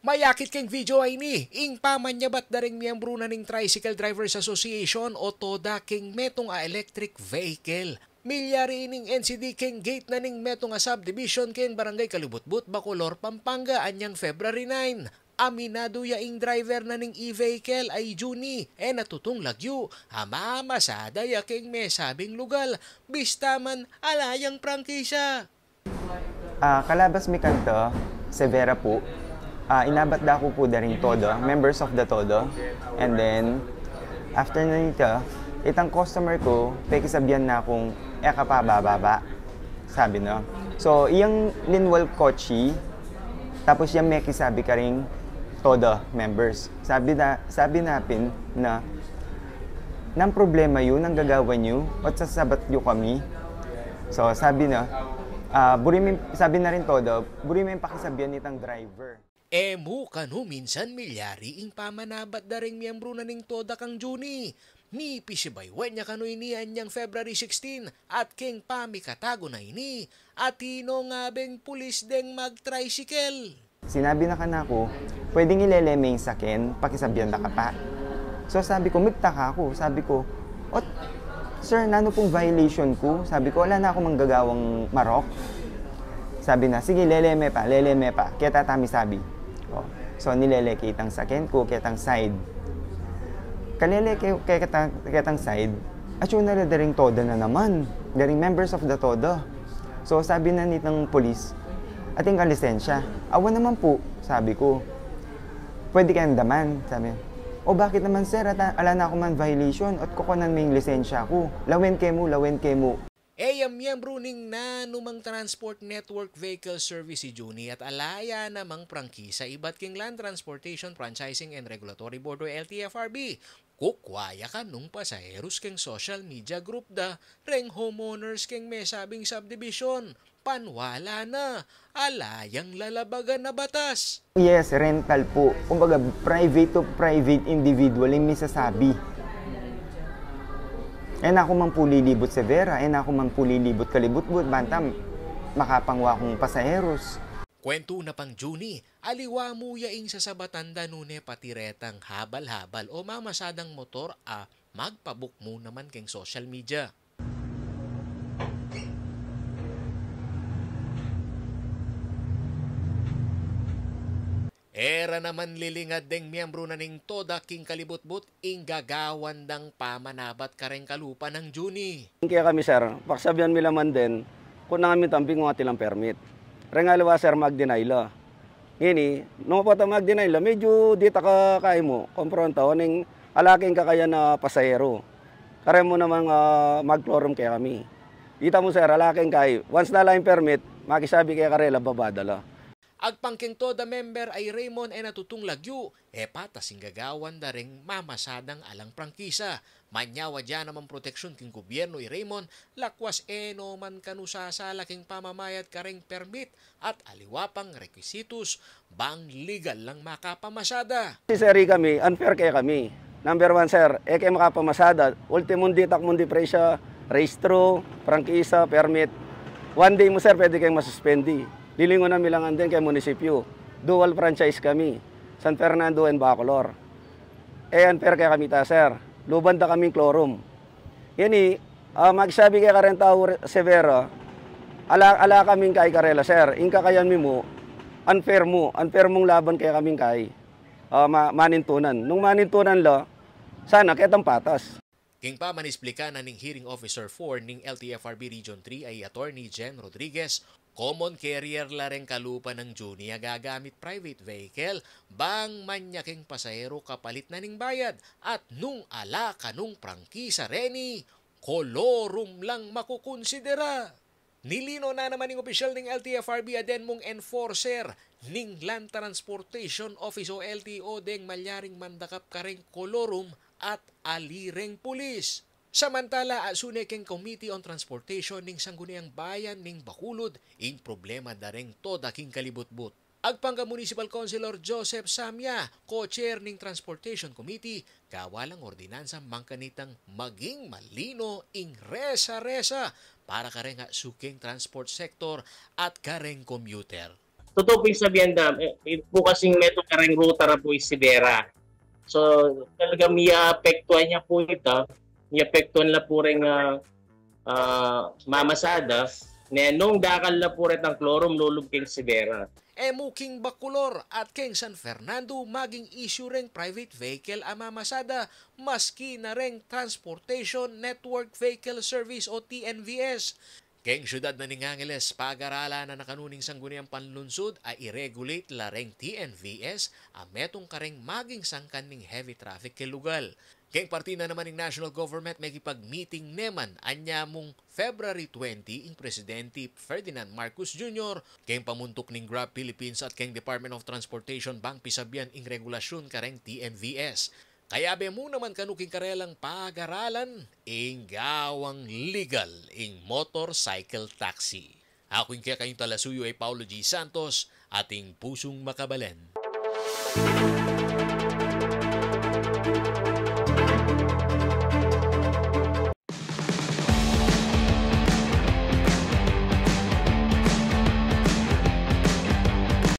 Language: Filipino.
Mayakit kang video ay ni, ing pamanyabat da ring miyembro na ning Tricycle Drivers Association o TODA king metong a electric vehicle. Milyari ining NCD king gate na ning metong a subdivision king Barangay Kalibutbut, Bacolor, Pampanga, anyang February 9 aminado ing driver na ning e-vehicle ay Juni e natutong lagyo ama ya king may sabing lugal bistaman alayang prangkisa. Uh, kalabas mi kanto, Severa po, uh, inabat da ko po da rin todo, members of the todo. And then, after na nito, itang customer ko, pekisabihan na akong eka pa bababa. Sabi no. So, iyang linwal kochi, tapos yung meki sabi ka rin, todo members. Sabi na sabi napin na nang problema yun ang gagawin niyo at sasabat niyo kami. So sabi na uh, burimin sabi na rin todo, burimin pakisabihan nitang driver. E mo kanu minsan milyari ing pamanabat da ring miyembro na ning toda kang Juni. Ni pisibaywen niya kanu inian niyang February 16 at king pamikatago na ini at hino nga beng pulis deng mag-tricycle. Sinabi na ko, pwedeng ilelemeng sa akin, pakisabyan na ka pa. So sabi ko, migtaka ako. Sabi ko, ot, sir, nano pong violation ko? Sabi ko, wala na ako manggagawang marok. Sabi na, sige, leleme pa, leleme pa. Kaya tatami sabi. O, oh, so nilele kitang sakin ko, kitang side. Kalele kitang, kitang side, atyo na rin toda na naman. Daring members of the toda. So sabi na nitang police, ating kalisensya. Awa naman po, sabi ko. Pwede kayang daman, sabi o bakit naman sir, at ah, ala na ako man violation at kukunan mo yung lisensya ko. Lawen kay mo, lawen kay mo. Eya miyembro ning na numang Transport Network Vehicle Service si Juni at alaya namang prangkisa ibat king Land Transportation Franchising and Regulatory Board o LTFRB. Kukwaya ka nung pasaheros keng social media group da, reng homeowners keng mesabing subdivision panwala na, alayang lalabagan na batas. Yes, rental po. Kumbaga, private to private individual yung misasabi. Eh ako man po lilibot sa Vera, eh ako man po lilibot kalibot-bot, bantam, makapangwa kong pasaheros. Kwento na pang Juni, aliwa mo yaing sa sabatanda nune patiretang habal-habal o mamasadang motor a ah, magpabuk mo naman keng social media. Era naman lilingad ding miyembro na ning toda king kalibutbut ing gagawan dang pamanabat kareng kalupa ng Juni. Kaya kami sir, paksabihan mila man din, kung namin tamping nga tilang permit. Rengalwa sir la. Ngini, nung mapata magdenayla, medyo dita ka kay mo, kompronta o ning alaking kakaya na pasayero. Kare mo naman uh, ah, magklorum kaya kami. Ita mo sir, alaking kay, once na lang permit, makisabi kaya karela babadala. Ag pangkingto da member ay Raymond ay natutong lagyo, e patasing gagawan da ring mamasadang alang prangkisa. Manyawa dyan naman proteksyon king gobyerno i Raymond, lakwas e no man kanusasa laking pamamayat kareng permit at aliwapang requisitos, bang legal lang makapamasada. Si Seri kami, unfair kaya kami. Number one, sir, e eke makapamasada, ultimundi takmundi presya, race through, prangkisa, permit. One day mo, sir, pwede kayong masuspendi. Lilingon ng Milangan din kay munisipyo. Dual franchise kami, San Fernando and Bacolor. Eh, unfair kaya kami ta, sir. Luban da kaming chlorum. Yan eh, uh, magsabi kay Karentao Severo, ala, ala kaming kay Karela, sir. Inka kayan mi mo, unfair mo, unfair mong laban kay kaming kay. Uh, ma manintunan. Nung manintunan lo, sana kitang patas. King pa manisplika na ning hearing officer 4 ning LTFRB Region 3 ay Attorney Jen Rodriguez Common carrier la rin kalupa ng Juni gagamit private vehicle bang manyaking pasahero kapalit na ning bayad at nung ala kanung prangkisa reni kolorum lang makukonsidera. Nilino na naman ng opisyal ng LTFRB aden mong enforcer ning Land Transportation Office o LTO deng malyaring mandakap kareng kolorum at alireng pulis. Samantala, asune keng Committee on Transportation ning Sangguniang Bayan ning Bakulod in problema da rin to daking kalibutbut. Agpangga Municipal Councilor Joseph Samya, co-chair ning Transportation Committee, kawalang ordinansa mangkanitang maging malino ing resa-resa para kareng suking transport sector at kareng commuter. Totoo po yung sabihan dam, eh, eh, po kasing meto kareng ruta na po yung Sibera. So talaga may apektuhan niya po ito niapektuhan la po rin nga ah, uh, ah, mamasada na nung dakal na po rin ang klorom lulub king Sibera. Emu King Bacolor at King San Fernando maging issue ring private vehicle ang mamasada maski na ring Transportation Network Vehicle Service o TNVS. Keng syudad na Ningangiles, pag-arala na nakanuning sangguniang panlunsod ay i-regulate la ring TNVS ang metong kareng maging sangkan ning heavy traffic kilugal. Kay partida naman ng national government may kipag-meeting neman anya mong February 20 in Presidente Ferdinand Marcos Jr. kay pamuntok ning Grab Philippines at kay Department of Transportation Bank pisabian ing regulasyon kareng TNVS. Kaya be mo naman kanuking karelang pag-aralan ing gawang legal ing motorcycle taxi. Ako yung kaya kayong talasuyo ay Paolo G. Santos, ating pusong makabalen. Music